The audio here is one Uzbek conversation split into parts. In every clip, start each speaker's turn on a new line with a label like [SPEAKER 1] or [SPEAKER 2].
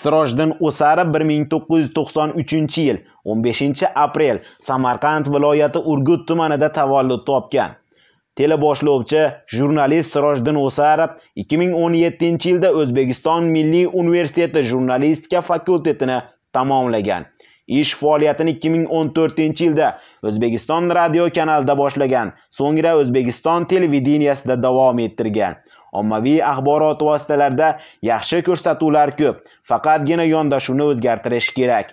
[SPEAKER 1] Sirojdin O'sari 1993 yil 15 aprel Samarqand viloyati Urgut tumanida tavallud topgan. Teleboshlovchi jurnalist Sirojdin O'sarov 2017-yilda O'zbekiston Milliy universiteti jurnalistika fakultetini tamomlagan. Ish faoliyatini 2014-yilda O'zbekiston radio kanalida boshlagan, so'ngra O'zbekiston televideniyasida davom ettirgan. Ommaviy axborot vositalarida yaxshi ko'rsatuvlar ko'p, faqatgina yondashuvni o'zgartirish kerak.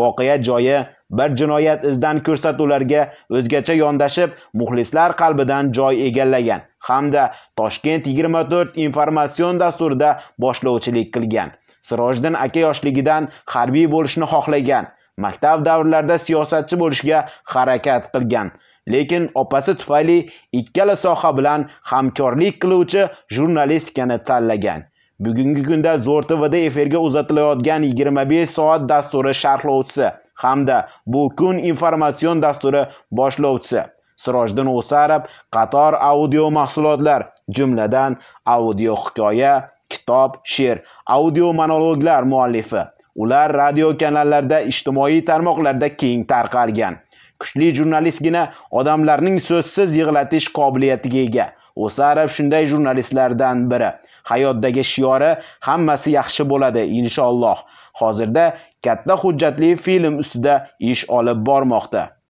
[SPEAKER 1] Voqea joyi bir jinoyat izdan ko'rsatuvlarga o'zgacha yondashib, muxlislar qalbidan joy egallagan hamda Toshkent 24 informatsion dasturida boshlovchilik qilgan. Sirojdin aka yoshligidan harbiy bo'lishni xohlagan, maktab davrlarida siyosatchi bo'lishga harakat qilgan. lekin opasi tufayli ikkala soha bilan hamkorlik qiluvchi jurnalistikani tanlagan bugungi kunda zo'r tvda efirga uzatilayotgan 25 soat dasturi sharhlovchisi hamda bu kun informatsion dasturi boshlovchisi sirojdin o'sarov qator audio mahsulotlar jumladan audio hikoya kitob she'r audio monologlar muallifi ular radio kanallarda ijtimoiy tarmoqlarda keng tarqalgan kuchli jurnalistgina odamlarning so'zsiz yig'latish qobiliyatiga ega o'sa arab shunday jurnalistlardan biri hayotdagi shiori hammasi yaxshi bo'ladi inshaalloh hozirda katta hujjatli film ustida ish olib bormoqda